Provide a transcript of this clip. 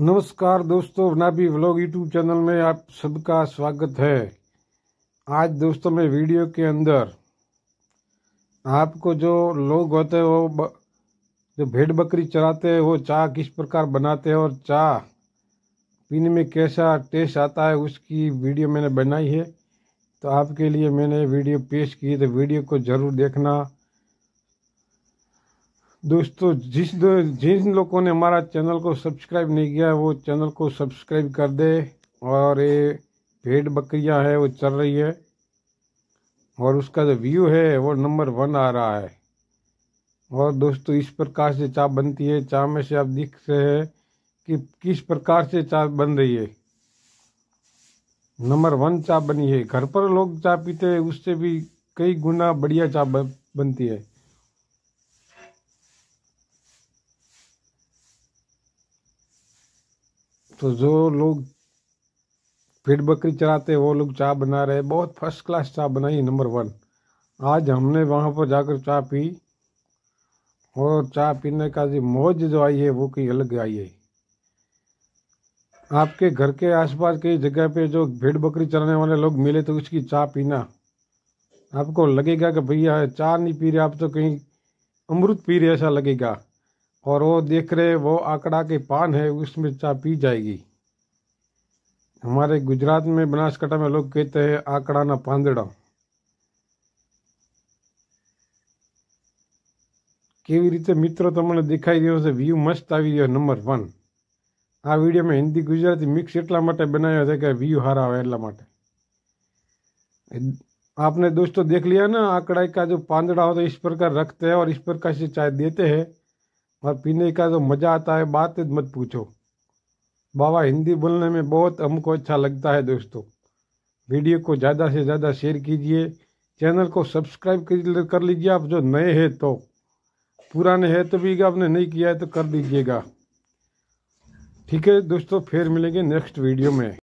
नमस्कार दोस्तों Nabi vlog YouTube channel में आप सबका स्वागत है आज दोस्तों मैं वीडियो के अंदर आपको जो लोग होते हैं वो ब, जो भेड़ बकरी चराते हैं वो चाय किस प्रकार बनाते हैं और चाय पीने में कैसा टेस्ट आता है उसकी वीडियो मैंने बनाई है तो आपके लिए मैंने वीडियो पेश की तो वीडियो को ज़रूर देखना दोस्तों जिस दो, जिन लोगों ने हमारा चैनल को सब्सक्राइब नहीं किया है वो चैनल को सब्सक्राइब कर दे और ये भेड़ बकरियां है वो चल रही है और उसका जो व्यू है वो नंबर वन आ रहा है और दोस्तों इस प्रकार से चाप बनती है चाप में से आप दिख रहे हैं कि किस प्रकार से चाप बन रही है नंबर वन चाप बनी है घर पर लोग चाप पीते हैं उससे भी कई गुना बढ़िया चाप बनती है तो जो लोग फिर बकरी चलाते हैं वो लोग चाय बना रहे बहुत फर्स्ट क्लास चाय बनाई नंबर वन आज हमने वहाँ पर जाकर चाय पी और चाय पीने का जो मौज जो आई है वो कहीं अलग आई है आपके घर के आसपास कई जगह पे जो भेड़ बकरी चलाने वाले लोग मिले तो उसकी चाय पीना आपको लगेगा कि भैया चाय नहीं पी रहे आप तो कहीं अमृत पी रहे ऐसा लगेगा और वो देख रहे वो आंकड़ा के पान है उसमें चाय पी जाएगी हमारे गुजरात में बनासकाठा में लोग कहते हैं आंकड़ा ना पांदड़ा के रीते मित्रों તમને દેખાઈ રહ્યો છે વ્યૂ મસ્ત આવી आ નંબર વન આ વિડીયોમાં હિન્દી ગુજરાતી મિક્સ એટલા માટે બનાવ્યો છે કે વ્યૂ હારા आपने दोस्तों देख लिया ना आंकड़ा का जो पांदड़ा होता है इस प्रकार रखते हैं और इस प्रकार से चाय देते हैं और पीने का जो मज़ा आता है बात मत पूछो बाबा हिंदी बोलने में बहुत हमको अच्छा लगता है दोस्तों वीडियो को ज़्यादा से ज़्यादा शेयर कीजिए चैनल को सब्सक्राइब कर लीजिए आप जो नए हैं तो पुराने हैं तो भी आपने नहीं किया है तो कर दीजिएगा ठीक है दोस्तों फिर मिलेंगे नेक्स्ट वीडियो में